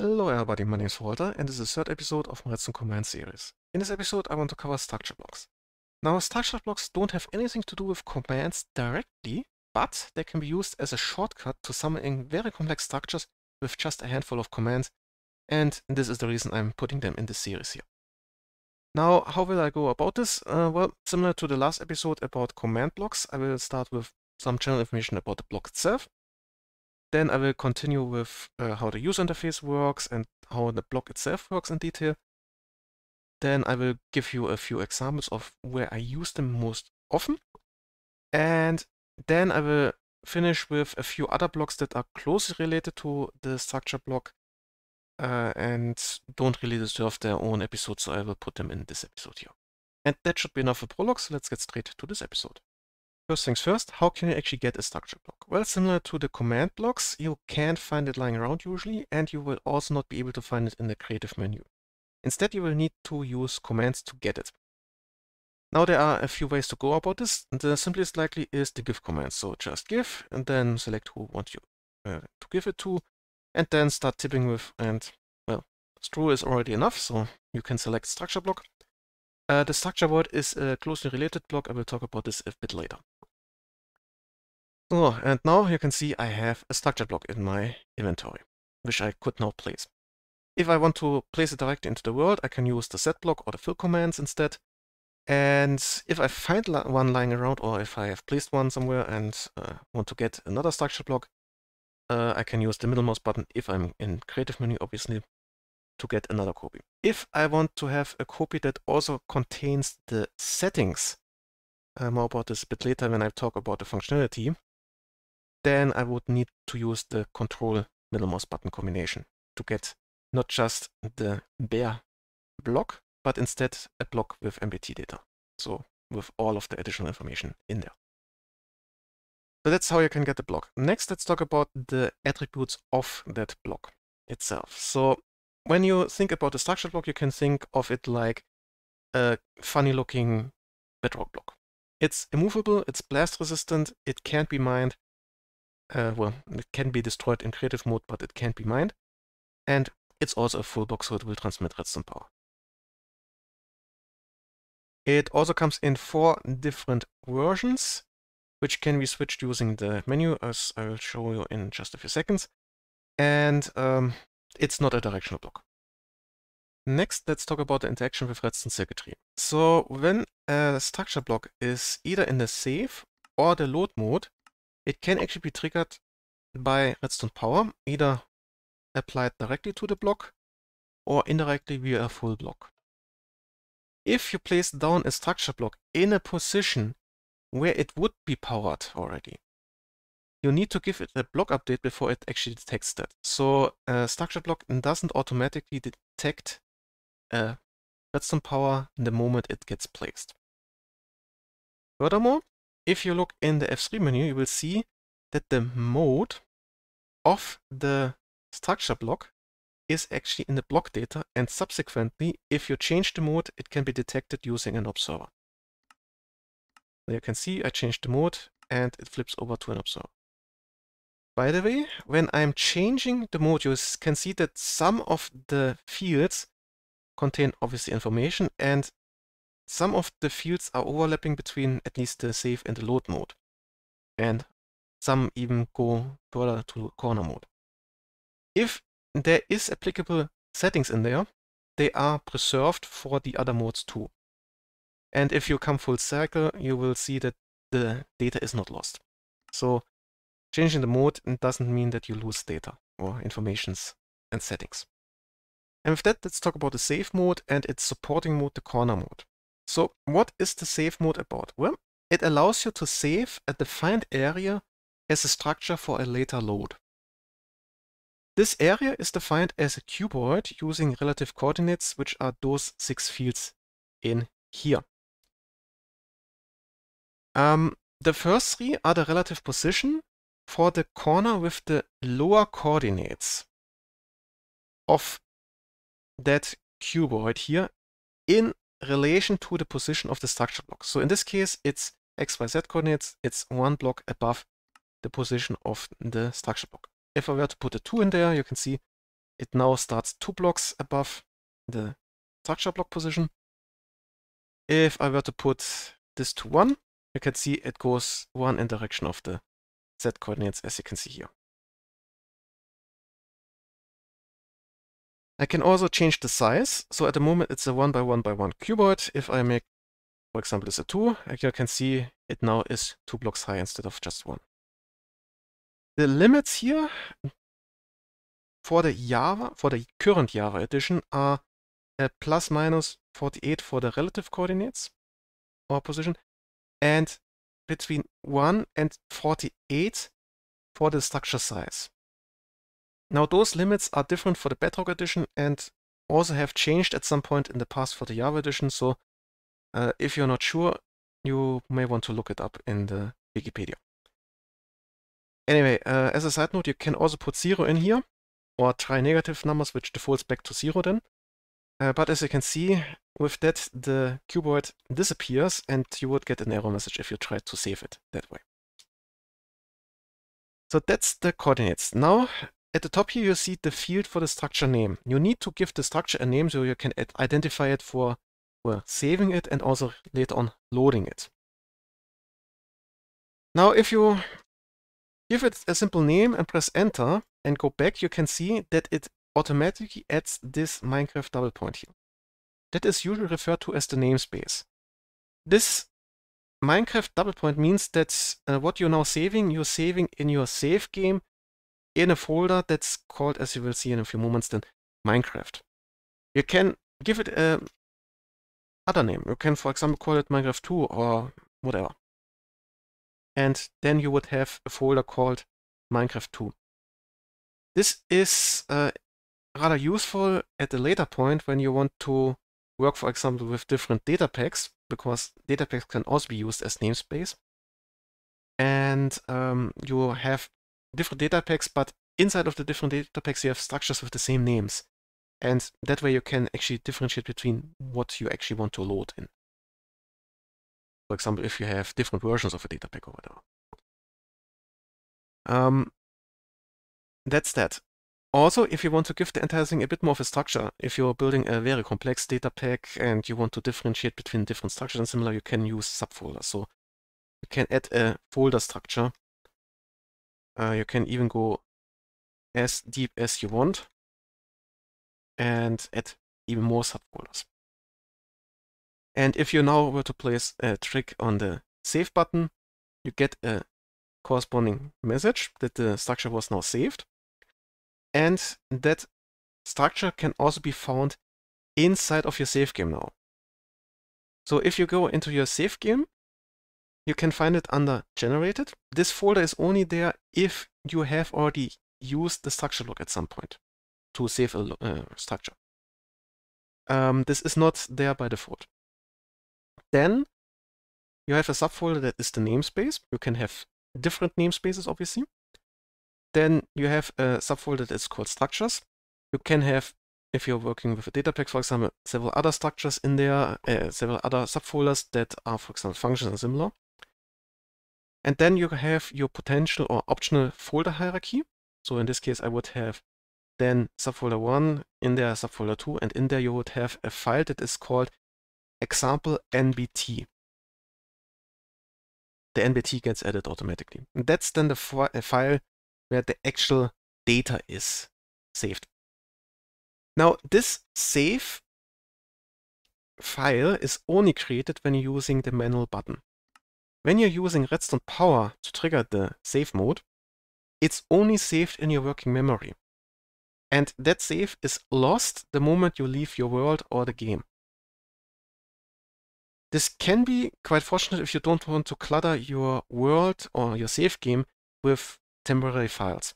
Hello everybody, my name is Walter and this is the third episode of my Redstone Command series. In this episode I want to cover structure blocks. Now structure blocks don't have anything to do with commands directly, but they can be used as a shortcut to summoning very complex structures with just a handful of commands and this is the reason I'm putting them in this series here. Now how will I go about this? Uh, well, similar to the last episode about command blocks, I will start with some general information about the block itself then I will continue with uh, how the user interface works and how the block itself works in detail. Then I will give you a few examples of where I use them most often. And then I will finish with a few other blocks that are closely related to the structure block uh, and don't really deserve their own episode, so I will put them in this episode here. And that should be enough for Prologue, so let's get straight to this episode. First things first, how can you actually get a structure block? Well, similar to the command blocks, you can't find it lying around usually, and you will also not be able to find it in the creative menu. Instead, you will need to use commands to get it. Now there are a few ways to go about this. The simplest likely is the give command. So just give and then select who want you uh, to give it to and then start tipping with and well, straw is already enough. So you can select structure block. Uh, the structure board is a closely related block. I will talk about this a bit later. So, oh, and now you can see I have a structure block in my inventory, which I could now place. If I want to place it directly into the world, I can use the set block or the fill commands instead. And if I find one lying around, or if I have placed one somewhere and uh, want to get another structure block, uh, I can use the middle mouse button if I'm in creative menu, obviously, to get another copy. If I want to have a copy that also contains the settings, uh, more about this a bit later when I talk about the functionality, then I would need to use the control middle mouse button combination to get not just the bare block, but instead a block with MBT data. So with all of the additional information in there. So that's how you can get the block. Next, let's talk about the attributes of that block itself. So when you think about a structured block, you can think of it like a funny looking bedrock block. It's immovable, it's blast resistant, it can't be mined, uh, well, it can be destroyed in creative mode, but it can't be mined. And it's also a full box, so it will transmit redstone power. It also comes in four different versions, which can be switched using the menu, as I will show you in just a few seconds. And um, it's not a directional block. Next, let's talk about the interaction with redstone circuitry. So when a structure block is either in the save or the load mode, it can actually be triggered by redstone power, either applied directly to the block or indirectly via a full block. If you place down a structure block in a position where it would be powered already, you need to give it a block update before it actually detects that. So a structure block doesn't automatically detect a redstone power the moment it gets placed. Furthermore, if you look in the F3 menu, you will see that the mode of the structure block is actually in the block data and subsequently, if you change the mode, it can be detected using an observer. There you can see I changed the mode and it flips over to an observer. By the way, when I'm changing the mode, you can see that some of the fields contain obviously information and some of the fields are overlapping between at least the save and the load mode. And some even go further to corner mode. If there is applicable settings in there, they are preserved for the other modes too. And if you come full circle, you will see that the data is not lost. So changing the mode doesn't mean that you lose data or informations and settings. And with that, let's talk about the save mode and its supporting mode, the corner mode. So what is the save mode about? Well, it allows you to save a defined area as a structure for a later load. This area is defined as a cuboid using relative coordinates, which are those six fields in here. Um, the first three are the relative position for the corner with the lower coordinates of that cuboid here in relation to the position of the structure block. So in this case, it's xyz coordinates, it's one block above the position of the structure block. If I were to put a 2 in there, you can see it now starts two blocks above the structure block position. If I were to put this to 1, you can see it goes 1 in direction of the z coordinates as you can see here. I can also change the size. So at the moment it's a 1 by 1 by 1 cuboid. If I make, for example, this a 2, you can see it now is 2 blocks high instead of just 1. The limits here for the Java, for the current Java edition are plus minus 48 for the relative coordinates or position and between 1 and 48 for the structure size. Now those limits are different for the Bedrock edition and also have changed at some point in the past for the Java edition, so uh, if you're not sure, you may want to look it up in the Wikipedia. Anyway, uh, as a side note, you can also put zero in here, or try negative numbers, which defaults back to zero then. Uh, but as you can see, with that, the cuboid disappears, and you would get an error message if you tried to save it that way. So that's the coordinates. Now at the top here, you see the field for the structure name. You need to give the structure a name so you can identify it for saving it and also later on loading it. Now, if you give it a simple name and press enter and go back, you can see that it automatically adds this Minecraft double point here. That is usually referred to as the namespace. This Minecraft double point means that uh, what you're now saving, you're saving in your save game in a folder that's called, as you will see in a few moments, then Minecraft. You can give it a other name. You can, for example, call it Minecraft 2 or whatever. And then you would have a folder called Minecraft 2. This is uh, rather useful at a later point when you want to work, for example, with different data packs, because data packs can also be used as namespace. And um, you have different data packs, but inside of the different data packs, you have structures with the same names. And that way you can actually differentiate between what you actually want to load in. For example, if you have different versions of a data pack or whatever. Um, that's that. Also, if you want to give the entire thing a bit more of a structure, if you're building a very complex data pack and you want to differentiate between different structures and similar, you can use subfolders. So you can add a folder structure uh, you can even go as deep as you want and add even more subfolders. And if you now were to place a trick on the save button, you get a corresponding message that the structure was now saved. And that structure can also be found inside of your save game now. So if you go into your save game you can find it under generated. This folder is only there if you have already used the structure look at some point to save a uh, structure. Um, this is not there by default. Then you have a subfolder that is the namespace. You can have different namespaces, obviously. Then you have a subfolder that's called structures. You can have, if you're working with a data pack, for example, several other structures in there, uh, several other subfolders that are, for example, functions and similar. And then you have your potential or optional folder hierarchy. So in this case, I would have then subfolder 1, in there subfolder 2, and in there you would have a file that is called example nbt. The nbt gets added automatically. And that's then the file where the actual data is saved. Now this save file is only created when using the manual button. When you're using redstone power to trigger the save mode, it's only saved in your working memory. And that save is lost the moment you leave your world or the game. This can be quite fortunate if you don't want to clutter your world or your save game with temporary files.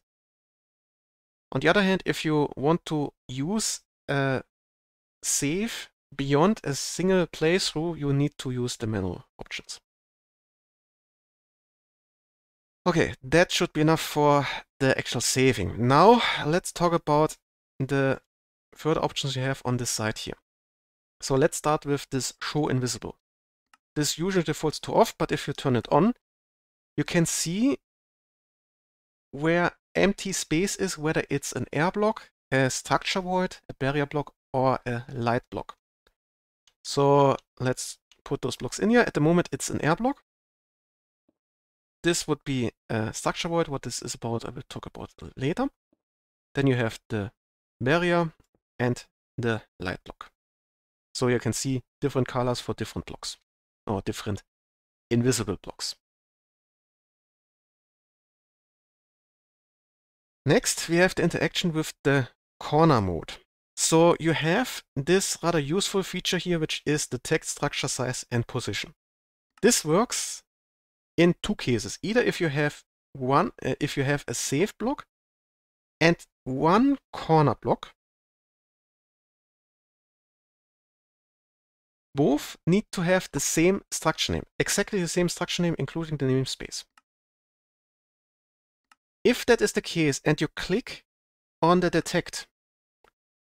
On the other hand, if you want to use a save beyond a single playthrough, you need to use the menu options. Okay, that should be enough for the actual saving. Now let's talk about the further options you have on this side here. So let's start with this show invisible. This usually defaults to off, but if you turn it on, you can see where empty space is, whether it's an air block, a structure void, a barrier block, or a light block. So let's put those blocks in here. At the moment, it's an air block this would be a structure void. What this is about, I will talk about later. Then you have the barrier and the light block. So you can see different colors for different blocks or different invisible blocks. Next, we have the interaction with the corner mode. So you have this rather useful feature here, which is the text structure size and position. This works in two cases. Either if you have one, uh, if you have a safe block and one corner block, both need to have the same structure name, exactly the same structure name, including the namespace. If that is the case and you click on the detect,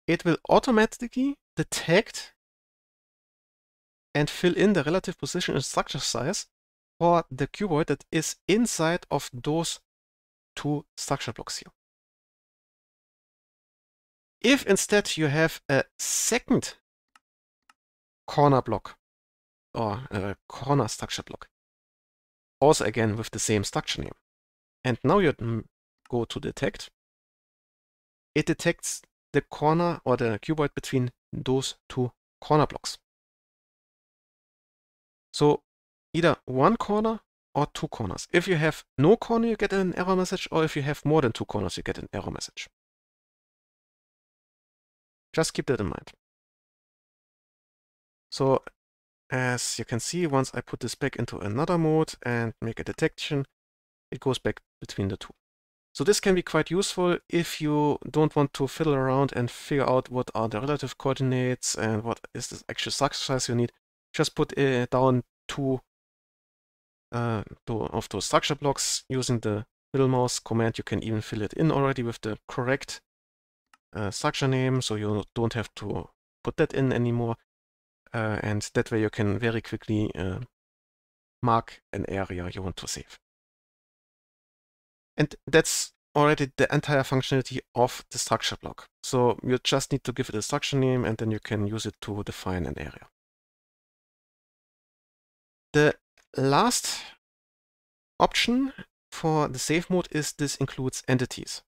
it will automatically detect and fill in the relative position and structure size for the cuboid that is inside of those two structure blocks here. If instead you have a second corner block or a corner structure block, also again with the same structure name, and now you go to detect, it detects the corner or the cuboid between those two corner blocks. So either one corner or two corners. If you have no corner, you get an error message, or if you have more than two corners, you get an error message. Just keep that in mind. So as you can see, once I put this back into another mode and make a detection, it goes back between the two. So this can be quite useful if you don't want to fiddle around and figure out what are the relative coordinates and what is the actual success you need. Just put uh, down two uh, to, of those structure blocks using the middle mouse command. You can even fill it in already with the correct uh, structure name, so you don't have to put that in anymore. Uh, and that way you can very quickly uh, mark an area you want to save. And that's already the entire functionality of the structure block. So you just need to give it a structure name and then you can use it to define an area. The last option for the save mode is this includes entities.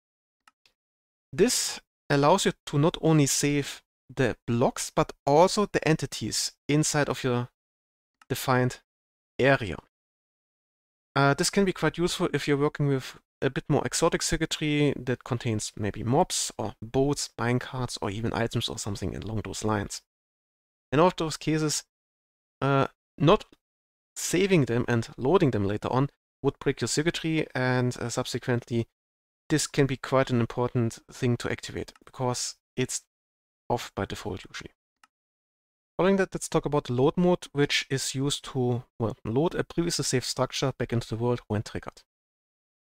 This allows you to not only save the blocks, but also the entities inside of your defined area. Uh, this can be quite useful if you're working with a bit more exotic circuitry that contains maybe mobs or boats, buying cards, or even items or something along those lines. In all of those cases, uh, not saving them and loading them later on would break your circuitry and uh, subsequently this can be quite an important thing to activate because it's off by default usually. Following that, let's talk about load mode, which is used to well, load a previously saved structure back into the world when triggered.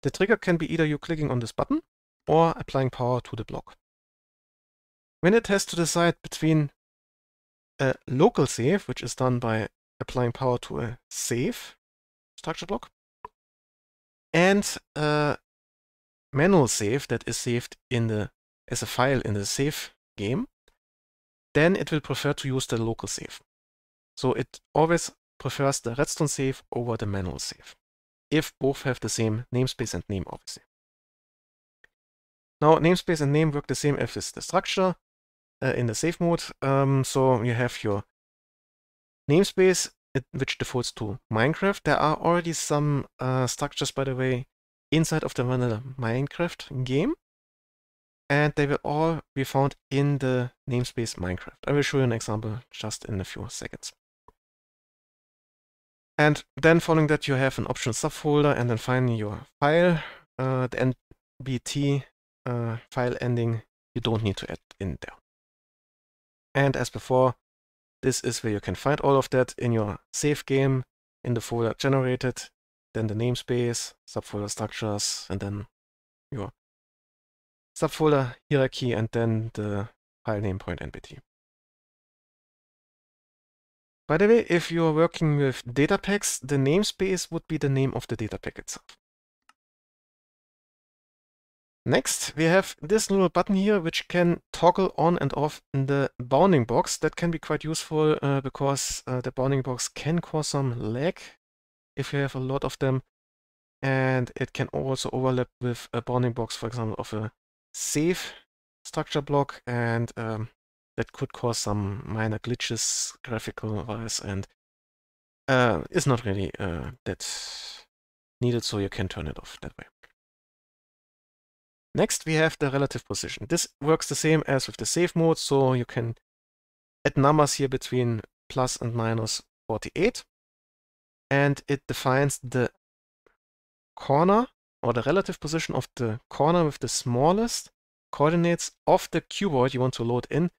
The trigger can be either you clicking on this button or applying power to the block. When it has to decide between a local save, which is done by applying power to a safe structure block and a manual save that is saved in the as a file in the save game, then it will prefer to use the local save. So it always prefers the redstone save over the manual save, if both have the same namespace and name, obviously. Now, namespace and name work the same as the structure uh, in the save mode. Um, so you have your namespace, it, which defaults to Minecraft. There are already some uh, structures, by the way, inside of the vanilla Minecraft game. And they will all be found in the namespace Minecraft. I will show you an example just in a few seconds. And then following that, you have an optional subfolder, and then finally your file, uh, the NBT uh, file ending, you don't need to add in there. And as before, this is where you can find all of that in your save game, in the folder generated, then the namespace, subfolder structures, and then your subfolder hierarchy, and then the file name point NBT. By the way, if you are working with data packs, the namespace would be the name of the data pack itself. Next, we have this little button here, which can toggle on and off in the bounding box. That can be quite useful uh, because uh, the bounding box can cause some lag if you have a lot of them. And it can also overlap with a bounding box, for example, of a safe structure block. And um, that could cause some minor glitches graphical wise and uh, it's not really uh, that needed. So you can turn it off that way. Next, we have the relative position. This works the same as with the save mode, so you can add numbers here between plus and minus 48. And it defines the corner or the relative position of the corner with the smallest coordinates of the cuboid you want to load in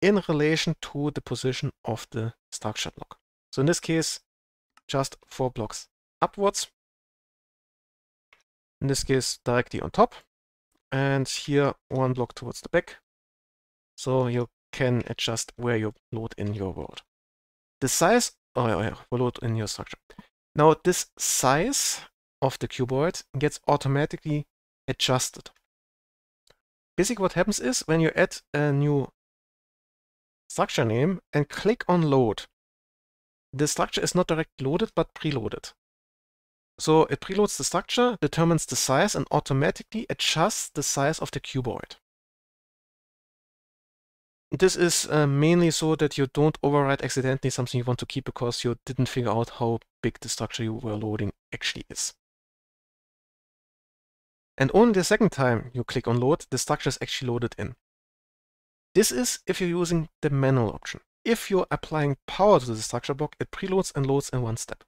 in relation to the position of the structure block. So in this case, just four blocks upwards. In this case, directly on top and here one block towards the back. So you can adjust where you load in your world. The size, oh yeah, oh, load in your structure. Now this size of the cuboid gets automatically adjusted. Basically what happens is when you add a new structure name and click on load, the structure is not directly loaded but preloaded. So it preloads the structure, determines the size, and automatically adjusts the size of the cuboid. This is uh, mainly so that you don't overwrite accidentally something you want to keep because you didn't figure out how big the structure you were loading actually is. And only the second time you click on load, the structure is actually loaded in. This is if you're using the manual option. If you're applying power to the structure block, it preloads and loads in one step.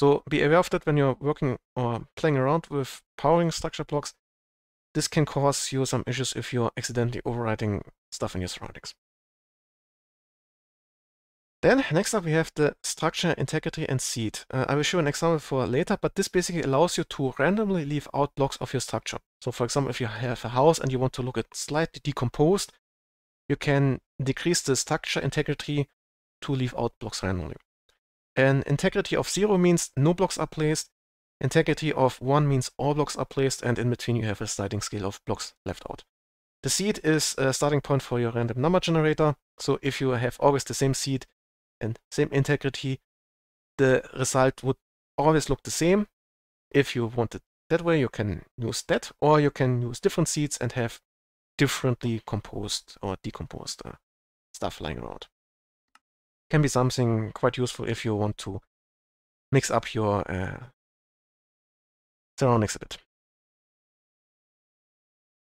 So be aware of that when you're working or playing around with powering structure blocks. This can cause you some issues if you're accidentally overwriting stuff in your surroundings. Then next up we have the structure, integrity and seed. Uh, I will show an example for later, but this basically allows you to randomly leave out blocks of your structure. So for example, if you have a house and you want to look at slightly decomposed, you can decrease the structure integrity to leave out blocks randomly. And integrity of 0 means no blocks are placed. Integrity of 1 means all blocks are placed, and in between you have a sliding scale of blocks left out. The seed is a starting point for your random number generator. So if you have always the same seed and same integrity, the result would always look the same. If you want it that way, you can use that, or you can use different seeds and have differently composed or decomposed uh, stuff lying around can be something quite useful if you want to mix up your uh, surroundings a bit.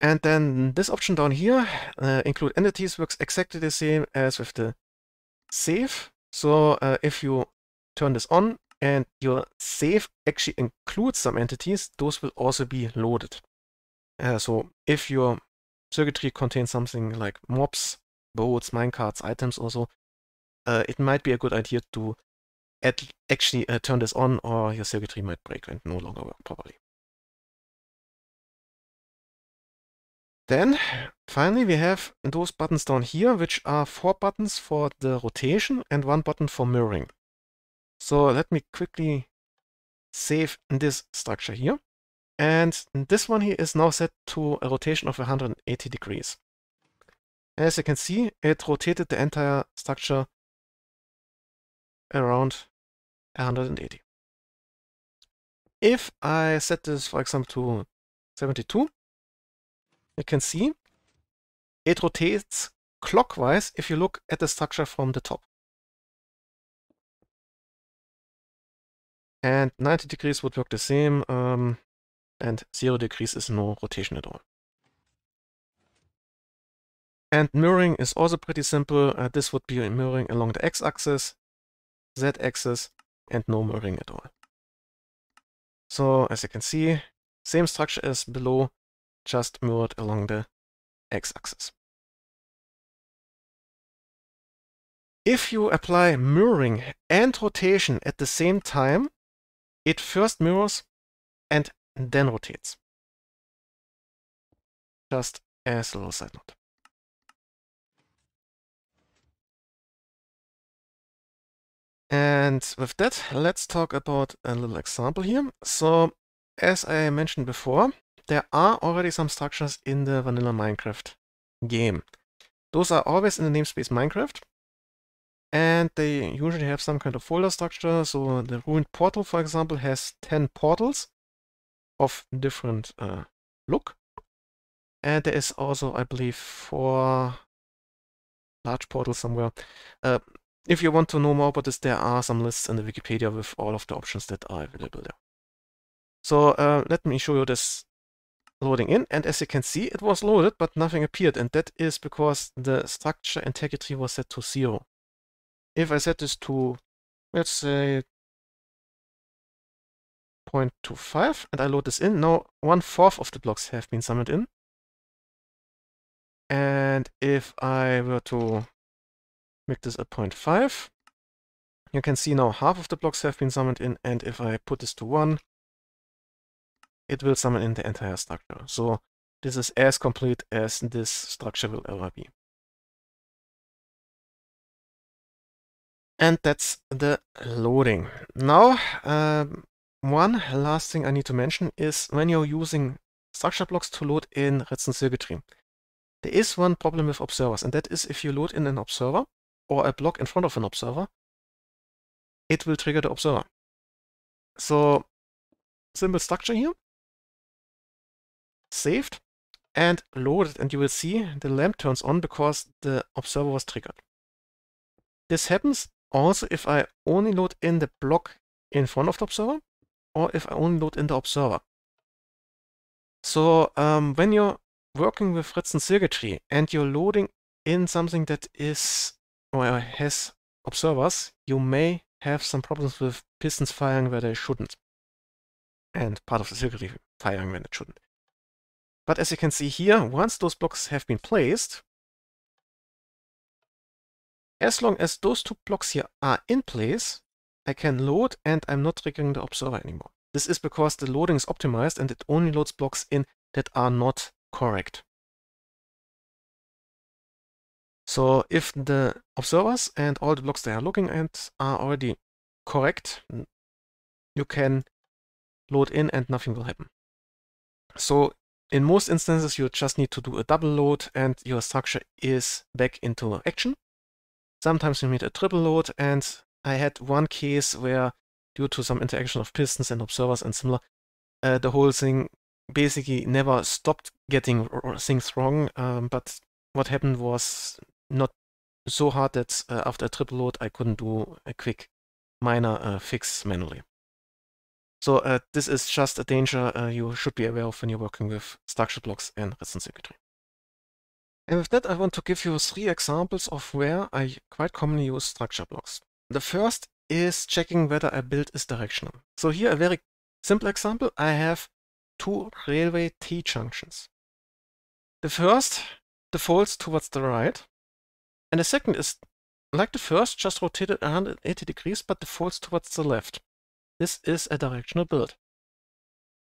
And then this option down here, uh, include entities, works exactly the same as with the save. So uh, if you turn this on and your save actually includes some entities, those will also be loaded. Uh, so if your circuitry contains something like mobs, boats, minecarts, items also, uh, it might be a good idea to add, actually uh, turn this on or your circuitry might break and no longer work properly. Then finally we have those buttons down here, which are four buttons for the rotation and one button for mirroring. So let me quickly save this structure here. And this one here is now set to a rotation of 180 degrees. As you can see, it rotated the entire structure around 180. If I set this, for example, to 72, you can see it rotates clockwise if you look at the structure from the top. And 90 degrees would work the same, um, and 0 degrees is no rotation at all. And mirroring is also pretty simple. Uh, this would be mirroring along the x-axis, z-axis, and no mirroring at all. So as you can see, same structure as below, just mirrored along the x-axis. If you apply mirroring and rotation at the same time, it first mirrors and then rotates. Just as a little side note. And with that, let's talk about a little example here. So as I mentioned before, there are already some structures in the vanilla Minecraft game. Those are always in the namespace Minecraft. And they usually have some kind of folder structure. So the ruined portal, for example, has 10 portals of different uh, look. And there is also, I believe, four large portals somewhere. Uh, if you want to know more about this, there are some lists in the Wikipedia with all of the options that are available there. So uh, let me show you this loading in. And as you can see, it was loaded, but nothing appeared. And that is because the structure integrity was set to zero. If I set this to, let's say, 0.25 and I load this in, now one fourth of the blocks have been summoned in. And if I were to make this at 0.5. You can see now half of the blocks have been summoned in, and if I put this to 1, it will summon in the entire structure. So this is as complete as this structure will ever be. And that's the loading. Now, um, one last thing I need to mention is when you're using structure blocks to load in Redstone Circuitry, there is one problem with observers, and that is if you load in an observer, or a block in front of an observer, it will trigger the observer. So simple structure here, saved and loaded and you will see the lamp turns on because the observer was triggered. This happens also if I only load in the block in front of the observer or if I only load in the observer. So um, when you're working with Fritzen circuitry and you're loading in something that is or has observers, you may have some problems with pistons firing where they shouldn't, and part of the circuitry firing when it shouldn't. But as you can see here, once those blocks have been placed, as long as those two blocks here are in place, I can load and I'm not triggering the observer anymore. This is because the loading is optimized and it only loads blocks in that are not correct. So if the observers and all the blocks they are looking at are already correct, you can load in and nothing will happen. So in most instances, you just need to do a double load and your structure is back into action. Sometimes you need a triple load and I had one case where due to some interaction of pistons and observers and similar, uh, the whole thing basically never stopped getting things wrong. Um, but what happened was not so hard that uh, after a triple load I couldn't do a quick minor uh, fix manually. So uh, this is just a danger uh, you should be aware of when you're working with structure blocks and recent circuitry. And with that I want to give you three examples of where I quite commonly use structure blocks. The first is checking whether a build is directional. So here a very simple example, I have two railway T-junctions. The first defaults towards the right, and the second is, like the first, just rotated 180 degrees but defaults towards the left. This is a directional build.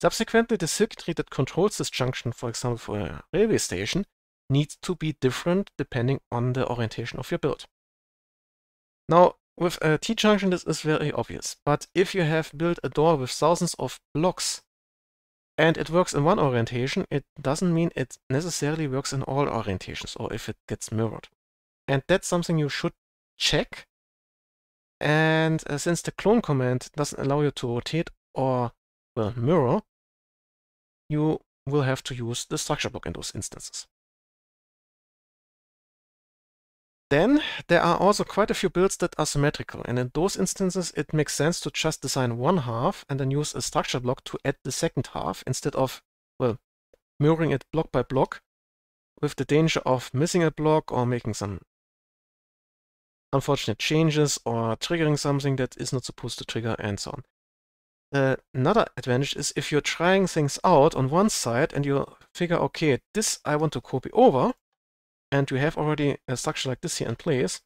Subsequently, the circuitry that controls this junction, for example for a railway station, needs to be different depending on the orientation of your build. Now, with a T-junction, this is very obvious, but if you have built a door with thousands of blocks and it works in one orientation, it doesn't mean it necessarily works in all orientations or if it gets mirrored. And that's something you should check. And uh, since the clone command doesn't allow you to rotate or, well, mirror, you will have to use the structure block in those instances. Then there are also quite a few builds that are symmetrical, and in those instances it makes sense to just design one half and then use a structure block to add the second half instead of, well, mirroring it block by block with the danger of missing a block or making some unfortunate changes or triggering something that is not supposed to trigger and so on. Uh, another advantage is if you're trying things out on one side and you figure, okay, this I want to copy over, and you have already a structure like this here in place,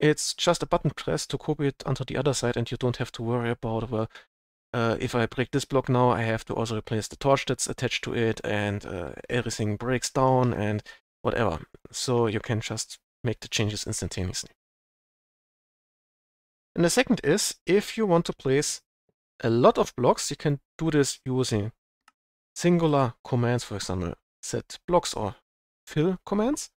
it's just a button press to copy it onto the other side and you don't have to worry about, well, uh, if I break this block now, I have to also replace the torch that's attached to it and uh, everything breaks down and whatever. So you can just make the changes instantaneously. And the second is, if you want to place a lot of blocks, you can do this using singular commands, for example, set blocks or fill commands,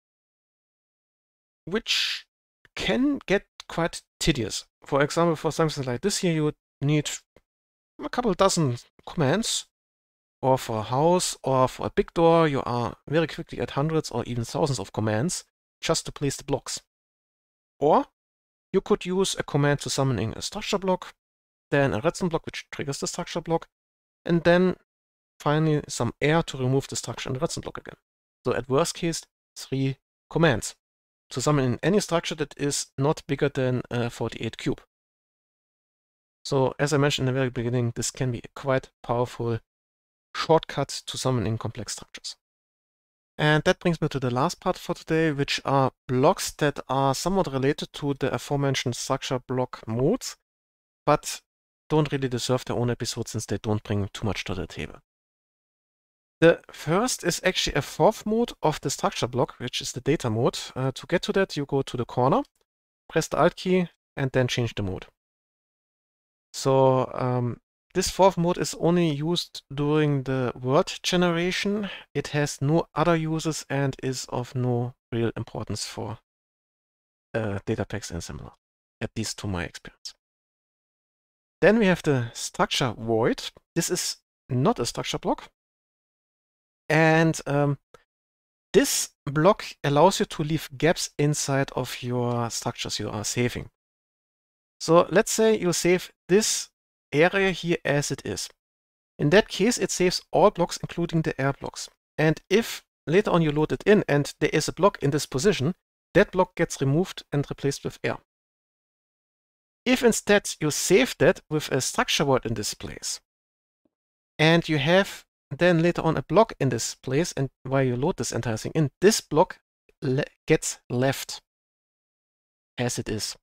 which can get quite tedious. For example, for something like this here, you would need a couple dozen commands, or for a house, or for a big door, you are very quickly at hundreds or even thousands of commands just to place the blocks. Or you could use a command to summoning a structure block, then a redstone block which triggers the structure block, and then finally some air to remove the structure and redstone block again. So at worst case, three commands to summon any structure that is not bigger than a uh, 48 cube. So as I mentioned in the very beginning, this can be a quite powerful shortcut to summoning complex structures. And that brings me to the last part for today, which are blocks that are somewhat related to the aforementioned structure block modes, but don't really deserve their own episode since they don't bring too much to the table. The first is actually a fourth mode of the structure block, which is the data mode. Uh, to get to that, you go to the corner, press the Alt key, and then change the mode. So um, this fourth mode is only used during the word generation. It has no other uses and is of no real importance for uh, data packs and similar, at least to my experience. Then we have the structure void. This is not a structure block. And um, this block allows you to leave gaps inside of your structures you are saving. So let's say you save this area here as it is. In that case, it saves all blocks, including the air blocks. And if later on you load it in and there is a block in this position, that block gets removed and replaced with air. If instead you save that with a structure word in this place, and you have then later on a block in this place, and while you load this entire thing in, this block le gets left as it is.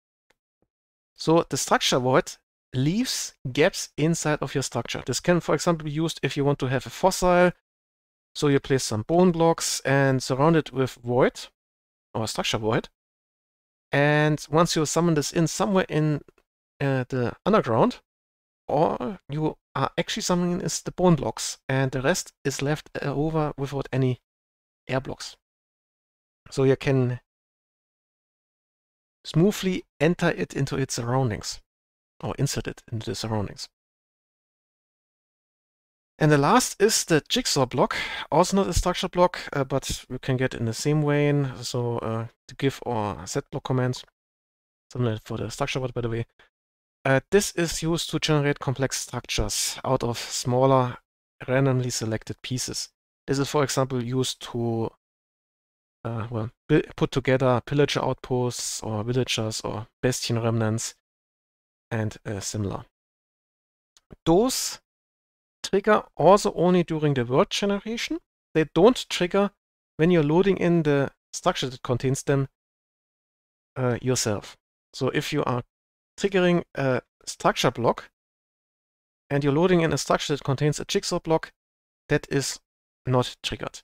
So the structure void leaves gaps inside of your structure. This can, for example, be used if you want to have a fossil. So you place some bone blocks and surround it with void or structure void. And once you summon this in somewhere in uh, the underground, or you are actually summoning is the bone blocks and the rest is left uh, over without any air blocks. So you can smoothly enter it into its surroundings or oh, insert it into the surroundings. And the last is the jigsaw block, also not a structure block, uh, but we can get in the same way. So uh, to give or set block commands, similar for the structure block, by the way. Uh, this is used to generate complex structures out of smaller, randomly selected pieces. This is, for example, used to uh, well, put together pillager outposts or villagers or bastion remnants and uh, similar. Those trigger also only during the word generation. They don't trigger when you're loading in the structure that contains them uh, yourself. So if you are triggering a structure block and you're loading in a structure that contains a jigsaw block, that is not triggered.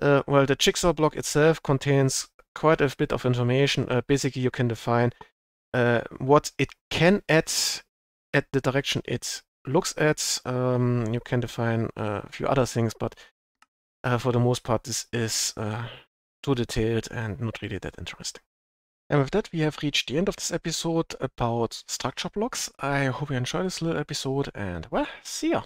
Uh, well, the jigsaw block itself contains quite a bit of information. Uh, basically, you can define uh, what it can add at the direction it looks at. Um, you can define uh, a few other things, but uh, for the most part, this is uh, too detailed and not really that interesting. And with that, we have reached the end of this episode about structure blocks. I hope you enjoyed this little episode, and well, see ya!